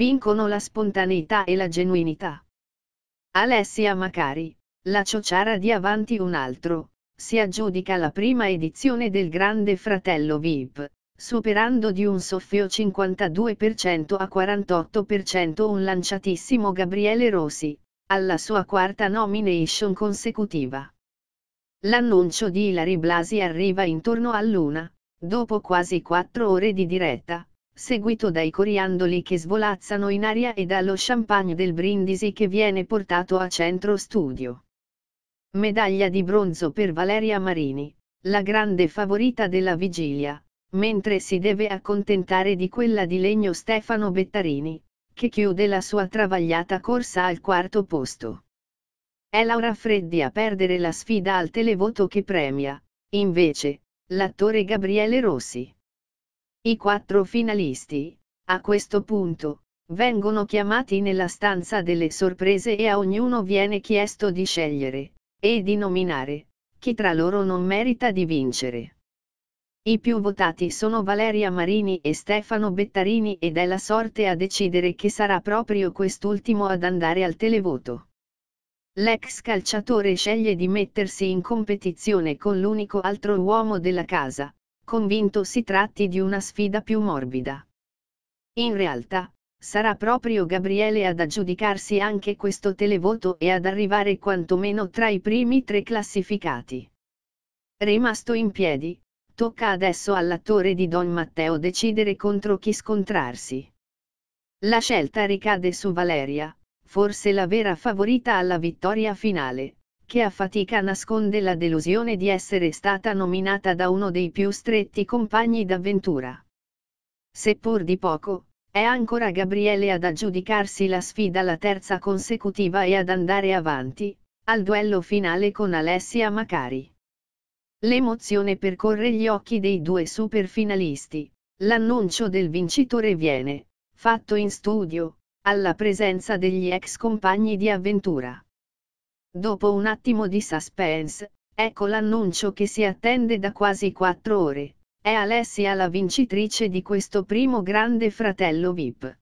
vincono la spontaneità e la genuinità. Alessia Macari, la ciociara di Avanti un altro, si aggiudica la prima edizione del Grande Fratello VIP, superando di un soffio 52% a 48% un lanciatissimo Gabriele Rossi, alla sua quarta nomination consecutiva. L'annuncio di Ilari Blasi arriva intorno all'una, dopo quasi quattro ore di diretta, seguito dai coriandoli che svolazzano in aria e dallo champagne del brindisi che viene portato a centro studio. Medaglia di bronzo per Valeria Marini, la grande favorita della vigilia, mentre si deve accontentare di quella di legno Stefano Bettarini, che chiude la sua travagliata corsa al quarto posto. È Laura Freddi a perdere la sfida al televoto che premia, invece, l'attore Gabriele Rossi. I quattro finalisti, a questo punto, vengono chiamati nella stanza delle sorprese e a ognuno viene chiesto di scegliere, e di nominare, chi tra loro non merita di vincere. I più votati sono Valeria Marini e Stefano Bettarini ed è la sorte a decidere che sarà proprio quest'ultimo ad andare al televoto. L'ex calciatore sceglie di mettersi in competizione con l'unico altro uomo della casa, convinto si tratti di una sfida più morbida. In realtà, sarà proprio Gabriele ad aggiudicarsi anche questo televoto e ad arrivare quantomeno tra i primi tre classificati. Rimasto in piedi, tocca adesso all'attore di Don Matteo decidere contro chi scontrarsi. La scelta ricade su Valeria, forse la vera favorita alla vittoria finale, che a fatica nasconde la delusione di essere stata nominata da uno dei più stretti compagni d'avventura. Seppur di poco, è ancora Gabriele ad aggiudicarsi la sfida la terza consecutiva e ad andare avanti, al duello finale con Alessia Macari. L'emozione percorre gli occhi dei due super finalisti, l'annuncio del vincitore viene, fatto in studio, alla presenza degli ex compagni di avventura. Dopo un attimo di suspense, ecco l'annuncio che si attende da quasi quattro ore. È Alessia la vincitrice di questo primo Grande Fratello VIP.